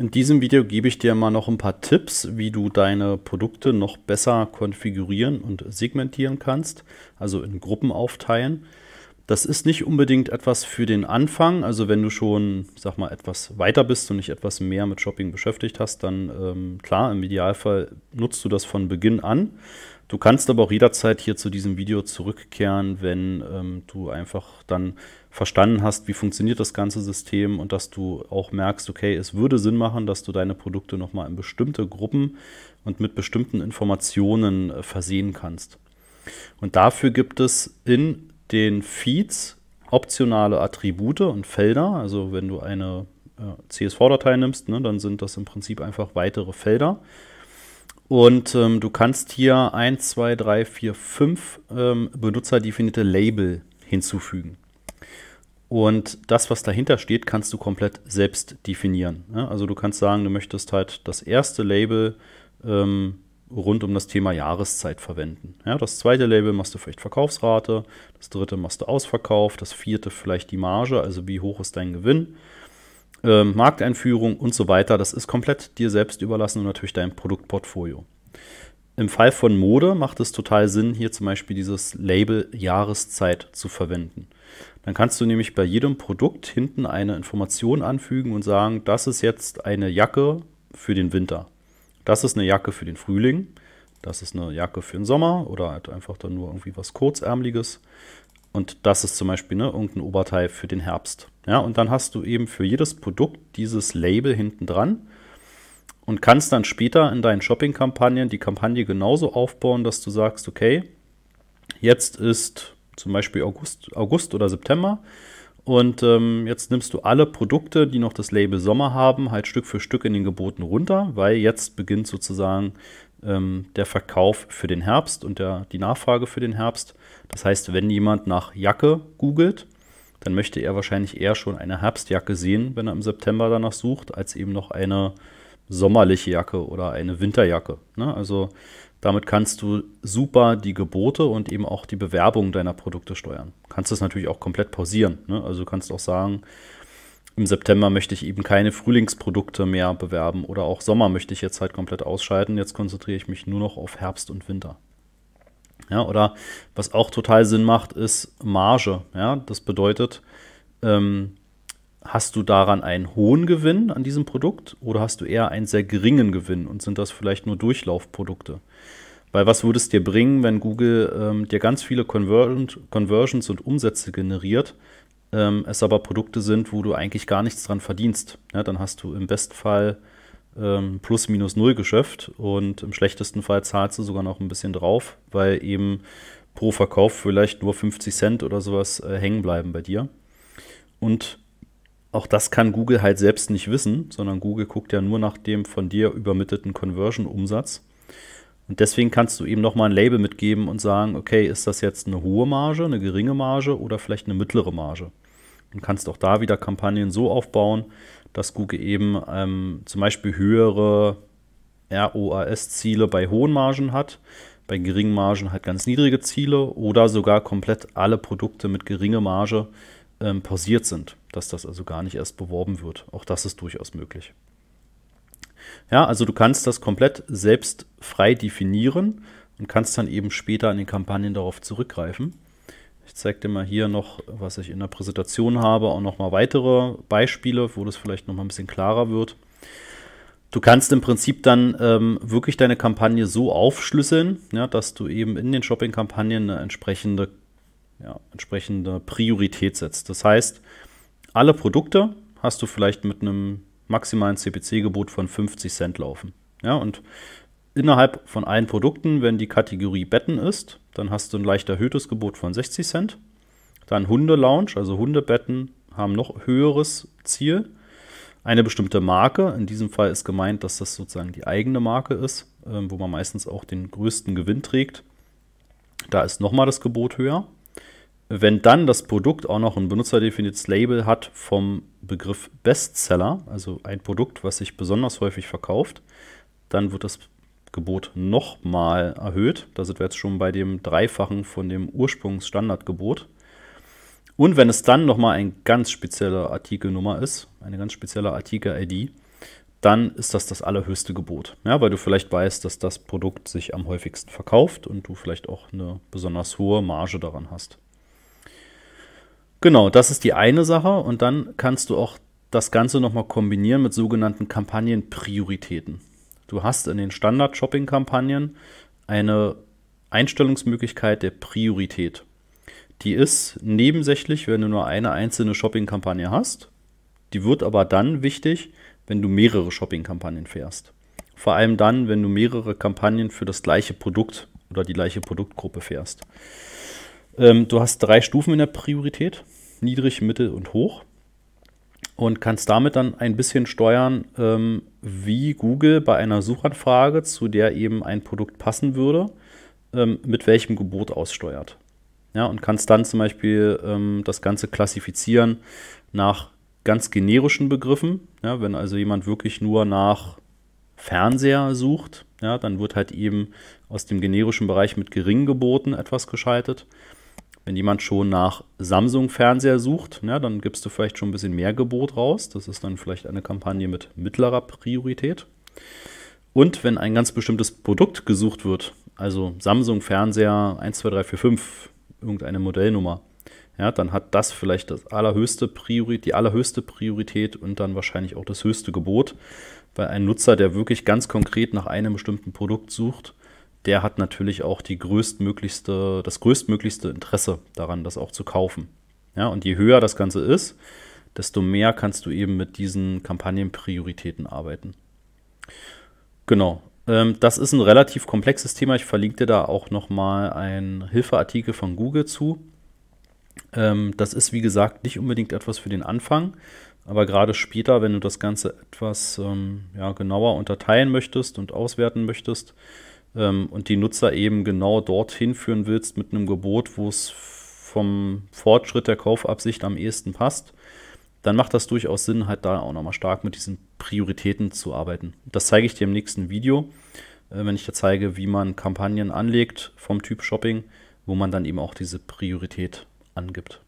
In diesem Video gebe ich dir mal noch ein paar Tipps, wie du deine Produkte noch besser konfigurieren und segmentieren kannst, also in Gruppen aufteilen. Das ist nicht unbedingt etwas für den Anfang, also wenn du schon, sag mal, etwas weiter bist und dich etwas mehr mit Shopping beschäftigt hast, dann ähm, klar, im Idealfall nutzt du das von Beginn an. Du kannst aber auch jederzeit hier zu diesem Video zurückkehren, wenn ähm, du einfach dann verstanden hast, wie funktioniert das ganze System und dass du auch merkst, okay, es würde Sinn machen, dass du deine Produkte nochmal in bestimmte Gruppen und mit bestimmten Informationen äh, versehen kannst. Und dafür gibt es in den Feeds optionale Attribute und Felder. Also wenn du eine äh, CSV-Datei nimmst, ne, dann sind das im Prinzip einfach weitere Felder. Und ähm, du kannst hier 1, 2, 3, 4, 5 ähm, benutzerdefinierte Label hinzufügen. Und das, was dahinter steht, kannst du komplett selbst definieren. Also du kannst sagen, du möchtest halt das erste Label ähm, rund um das Thema Jahreszeit verwenden. Ja, das zweite Label machst du vielleicht Verkaufsrate, das dritte machst du Ausverkauf, das vierte vielleicht die Marge, also wie hoch ist dein Gewinn, ähm, Markteinführung und so weiter. Das ist komplett dir selbst überlassen und natürlich dein Produktportfolio. Im Fall von Mode macht es total Sinn, hier zum Beispiel dieses Label Jahreszeit zu verwenden. Dann kannst du nämlich bei jedem Produkt hinten eine Information anfügen und sagen, das ist jetzt eine Jacke für den Winter. Das ist eine Jacke für den Frühling. Das ist eine Jacke für den Sommer oder halt einfach dann nur irgendwie was Kurzärmliges. Und das ist zum Beispiel ne, irgendein Oberteil für den Herbst. Ja, und dann hast du eben für jedes Produkt dieses Label hinten dran und kannst dann später in deinen Shopping-Kampagnen die Kampagne genauso aufbauen, dass du sagst, okay, jetzt ist zum Beispiel August, August oder September. Und ähm, jetzt nimmst du alle Produkte, die noch das Label Sommer haben, halt Stück für Stück in den Geboten runter, weil jetzt beginnt sozusagen ähm, der Verkauf für den Herbst und der, die Nachfrage für den Herbst. Das heißt, wenn jemand nach Jacke googelt, dann möchte er wahrscheinlich eher schon eine Herbstjacke sehen, wenn er im September danach sucht, als eben noch eine äh, sommerliche Jacke oder eine Winterjacke. Ne? Also damit kannst du super die Gebote und eben auch die Bewerbung deiner Produkte steuern. Du kannst das natürlich auch komplett pausieren. Ne? Also du kannst auch sagen, im September möchte ich eben keine Frühlingsprodukte mehr bewerben oder auch Sommer möchte ich jetzt halt komplett ausschalten. Jetzt konzentriere ich mich nur noch auf Herbst und Winter. Ja, oder was auch total Sinn macht, ist Marge. Ja, das bedeutet, ähm, hast du daran einen hohen Gewinn an diesem Produkt oder hast du eher einen sehr geringen Gewinn und sind das vielleicht nur Durchlaufprodukte? Weil was würde es dir bringen, wenn Google ähm, dir ganz viele Conver Conversions und Umsätze generiert, ähm, es aber Produkte sind, wo du eigentlich gar nichts dran verdienst? Ja, dann hast du im Bestfall ähm, plus minus null Geschäft und im schlechtesten Fall zahlst du sogar noch ein bisschen drauf, weil eben pro Verkauf vielleicht nur 50 Cent oder sowas äh, hängen bleiben bei dir. Und auch das kann Google halt selbst nicht wissen, sondern Google guckt ja nur nach dem von dir übermittelten Conversion-Umsatz. Und deswegen kannst du eben nochmal ein Label mitgeben und sagen, okay, ist das jetzt eine hohe Marge, eine geringe Marge oder vielleicht eine mittlere Marge? Und kannst auch da wieder Kampagnen so aufbauen, dass Google eben ähm, zum Beispiel höhere ROAS-Ziele bei hohen Margen hat, bei geringen Margen halt ganz niedrige Ziele oder sogar komplett alle Produkte mit geringer Marge ähm, pausiert sind, dass das also gar nicht erst beworben wird. Auch das ist durchaus möglich. Ja, also du kannst das komplett selbst frei definieren und kannst dann eben später an den Kampagnen darauf zurückgreifen. Ich zeige dir mal hier noch, was ich in der Präsentation habe, auch noch mal weitere Beispiele, wo das vielleicht noch mal ein bisschen klarer wird. Du kannst im Prinzip dann ähm, wirklich deine Kampagne so aufschlüsseln, ja, dass du eben in den Shopping-Kampagnen eine entsprechende ja, entsprechende Priorität setzt. Das heißt, alle Produkte hast du vielleicht mit einem maximalen CPC-Gebot von 50 Cent laufen. Ja, und innerhalb von allen Produkten, wenn die Kategorie Betten ist, dann hast du ein leicht erhöhtes Gebot von 60 Cent. Dann Hunde-Lounge, also Hundebetten, haben noch höheres Ziel. Eine bestimmte Marke, in diesem Fall ist gemeint, dass das sozusagen die eigene Marke ist, ähm, wo man meistens auch den größten Gewinn trägt. Da ist nochmal das Gebot höher. Wenn dann das Produkt auch noch ein benutzerdefiniertes Label hat vom Begriff Bestseller, also ein Produkt, was sich besonders häufig verkauft, dann wird das Gebot nochmal erhöht. Da sind wir jetzt schon bei dem Dreifachen von dem Ursprungsstandardgebot. Und wenn es dann nochmal eine ganz spezielle Artikelnummer ist, eine ganz spezielle Artikel-ID, dann ist das das allerhöchste Gebot. Ja, weil du vielleicht weißt, dass das Produkt sich am häufigsten verkauft und du vielleicht auch eine besonders hohe Marge daran hast. Genau, das ist die eine Sache und dann kannst du auch das Ganze nochmal kombinieren mit sogenannten Kampagnenprioritäten. Du hast in den Standard-Shopping-Kampagnen eine Einstellungsmöglichkeit der Priorität. Die ist nebensächlich, wenn du nur eine einzelne Shopping-Kampagne hast. Die wird aber dann wichtig, wenn du mehrere Shopping-Kampagnen fährst. Vor allem dann, wenn du mehrere Kampagnen für das gleiche Produkt oder die gleiche Produktgruppe fährst. Ähm, du hast drei Stufen in der Priorität, niedrig, mittel und hoch. Und kannst damit dann ein bisschen steuern, ähm, wie Google bei einer Suchanfrage, zu der eben ein Produkt passen würde, ähm, mit welchem Gebot aussteuert. Ja, und kannst dann zum Beispiel ähm, das Ganze klassifizieren nach ganz generischen Begriffen. Ja, wenn also jemand wirklich nur nach Fernseher sucht, ja, dann wird halt eben aus dem generischen Bereich mit geringen Geboten etwas geschaltet. Wenn jemand schon nach Samsung-Fernseher sucht, ja, ne, dann gibst du vielleicht schon ein bisschen mehr Gebot raus. Das ist dann vielleicht eine Kampagne mit mittlerer Priorität. Und wenn ein ganz bestimmtes Produkt gesucht wird, also Samsung-Fernseher 12345, irgendeine Modellnummer, ja, dann hat das vielleicht das allerhöchste Priorität, die allerhöchste Priorität und dann wahrscheinlich auch das höchste Gebot, weil ein Nutzer, der wirklich ganz konkret nach einem bestimmten Produkt sucht, der hat natürlich auch die größtmöglichste, das größtmöglichste Interesse daran, das auch zu kaufen. Ja, und je höher das Ganze ist, desto mehr kannst du eben mit diesen Kampagnenprioritäten arbeiten. Genau. Ähm, das ist ein relativ komplexes Thema. Ich verlinke dir da auch nochmal einen Hilfeartikel von Google zu. Ähm, das ist, wie gesagt, nicht unbedingt etwas für den Anfang, aber gerade später, wenn du das Ganze etwas ähm, ja, genauer unterteilen möchtest und auswerten möchtest, ähm, und die Nutzer eben genau dorthin führen willst mit einem Gebot, wo es vom Fortschritt der Kaufabsicht am ehesten passt, dann macht das durchaus Sinn, halt da auch nochmal stark mit diesen Prioritäten zu arbeiten. Das zeige ich dir im nächsten Video, äh, wenn ich dir zeige, wie man Kampagnen anlegt vom Typ Shopping, wo man dann eben auch diese Priorität angibt.